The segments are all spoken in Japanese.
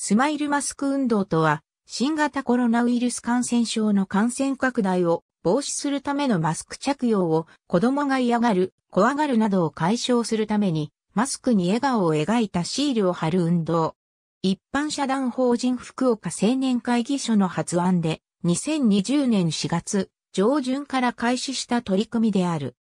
スマイルマスク運動とは、新型コロナウイルス感染症の感染拡大を防止するためのマスク着用を子供が嫌がる、怖がるなどを解消するために、マスクに笑顔を描いたシールを貼る運動。一般社団法人福岡青年会議所の発案で、2020年4月上旬から開始した取り組みである。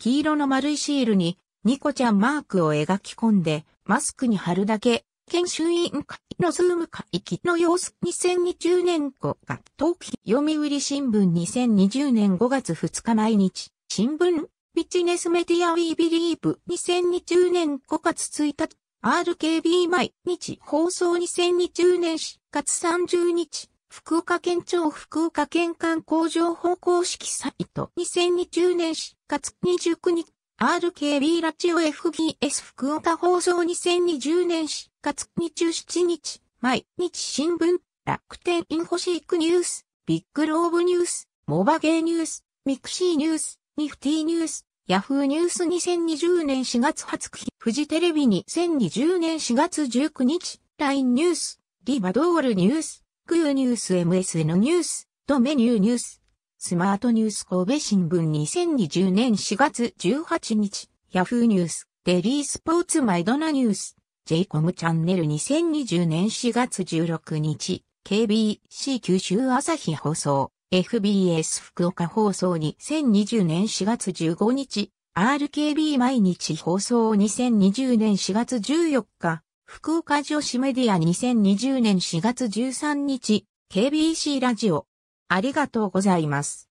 黄色の丸いシールにニコちゃんマークを描き込んで、マスクに貼るだけ、研修委員会のズーム会議の様子2020年5月東京読売新聞2020年5月2日毎日新聞ビジネスメディアウィービリーブ2020年5月1日 RKB 毎日放送2020年4月30日福岡県庁福岡県観光情報公式サイト2020年4月29日 RKB ラジオ FBS 福岡放送2020年4月27日、毎日新聞、楽天インフォシークニュース、ビッグローブニュース、モバゲーニュース、ミクシーニュース、ニフティニュース、ヤフーニュース2020年4月20日、フジテレビ2020年4月19日、LINE ニュース、リバドールニュース、クーニュース MSN ニュース、ドメニューニュース、スマートニュース神戸新聞2020年4月18日、ヤフーニュース、デリースポーツマイドナニュース、j コムチャンネル2020年4月16日、KBC 九州朝日放送、FBS 福岡放送2020年4月15日、RKB 毎日放送2020年4月14日、福岡女子メディア2020年4月13日、KBC ラジオ、ありがとうございます。